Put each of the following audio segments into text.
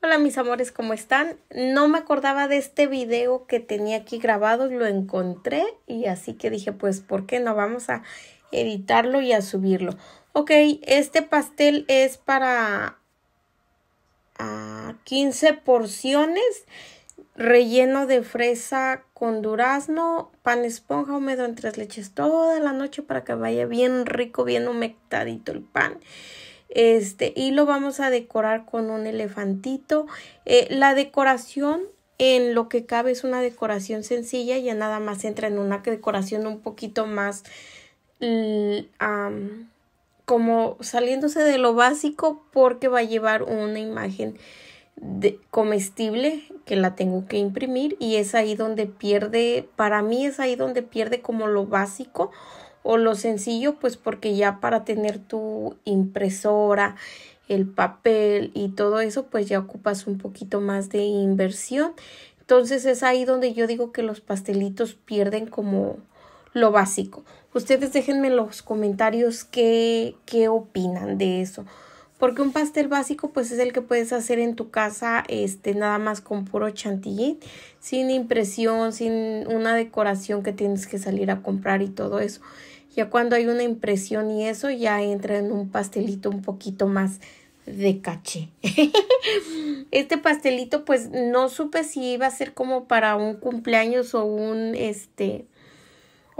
Hola mis amores, ¿cómo están? No me acordaba de este video que tenía aquí grabado lo encontré y así que dije pues ¿por qué no? Vamos a editarlo y a subirlo. Ok, este pastel es para 15 ah, porciones, relleno de fresa con durazno, pan esponja húmedo en tres leches toda la noche para que vaya bien rico, bien humectadito el pan este y lo vamos a decorar con un elefantito eh, la decoración en lo que cabe es una decoración sencilla ya nada más entra en una decoración un poquito más mm, como saliéndose de lo básico porque va a llevar una imagen de, comestible que la tengo que imprimir y es ahí donde pierde para mí es ahí donde pierde como lo básico o lo sencillo pues porque ya para tener tu impresora, el papel y todo eso pues ya ocupas un poquito más de inversión. Entonces es ahí donde yo digo que los pastelitos pierden como lo básico. Ustedes déjenme en los comentarios qué, qué opinan de eso. Porque un pastel básico pues es el que puedes hacer en tu casa, este nada más con puro chantilly, sin impresión, sin una decoración que tienes que salir a comprar y todo eso. Ya cuando hay una impresión y eso ya entra en un pastelito un poquito más de caché. este pastelito pues no supe si iba a ser como para un cumpleaños o un este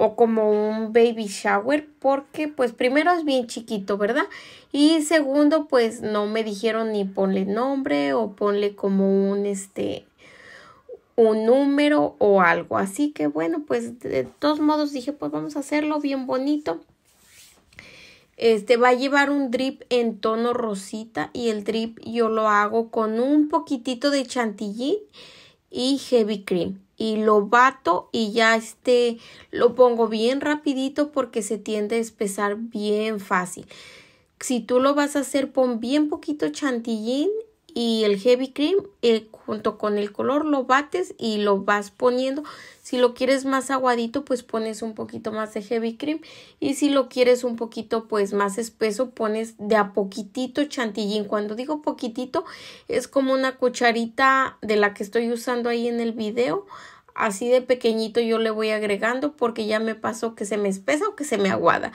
o como un baby shower porque pues primero es bien chiquito, ¿verdad? Y segundo pues no me dijeron ni ponle nombre o ponle como un este un número o algo. Así que bueno, pues de todos modos dije, pues vamos a hacerlo bien bonito. Este va a llevar un drip en tono rosita y el drip yo lo hago con un poquitito de chantilly y heavy cream y lo bato y ya este lo pongo bien rapidito porque se tiende a espesar bien fácil. Si tú lo vas a hacer, pon bien poquito chantillín y el heavy cream eh, junto con el color lo bates y lo vas poniendo si lo quieres más aguadito pues pones un poquito más de heavy cream y si lo quieres un poquito pues más espeso pones de a poquitito chantillín cuando digo poquitito es como una cucharita de la que estoy usando ahí en el video así de pequeñito yo le voy agregando porque ya me pasó que se me espesa o que se me aguada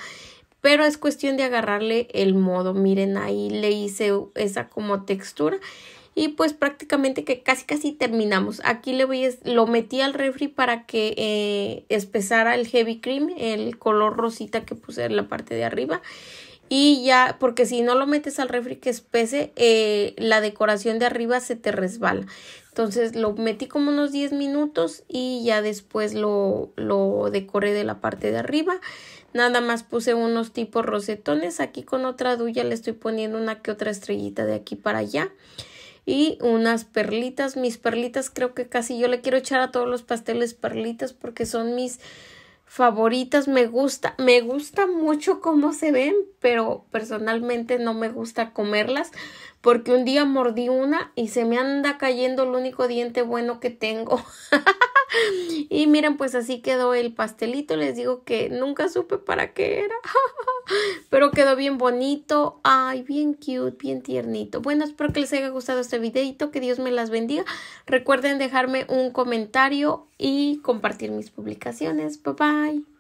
pero es cuestión de agarrarle el modo. Miren, ahí le hice esa como textura y pues prácticamente que casi casi terminamos. Aquí le voy lo metí al refri para que eh, espesara el heavy cream, el color rosita que puse en la parte de arriba y ya, porque si no lo metes al refri que espese, eh, la decoración de arriba se te resbala. Entonces lo metí como unos 10 minutos y ya después lo, lo decoré de la parte de arriba. Nada más puse unos tipos rosetones. Aquí con otra duya le estoy poniendo una que otra estrellita de aquí para allá y unas perlitas. Mis perlitas creo que casi yo le quiero echar a todos los pasteles perlitas porque son mis favoritas, me gusta, me gusta mucho cómo se ven, pero personalmente no me gusta comerlas porque un día mordí una y se me anda cayendo el único diente bueno que tengo. y miren, pues así quedó el pastelito. Les digo que nunca supe para qué era. Pero quedó bien bonito. Ay, bien cute, bien tiernito. Bueno, espero que les haya gustado este videito. Que Dios me las bendiga. Recuerden dejarme un comentario y compartir mis publicaciones. Bye bye.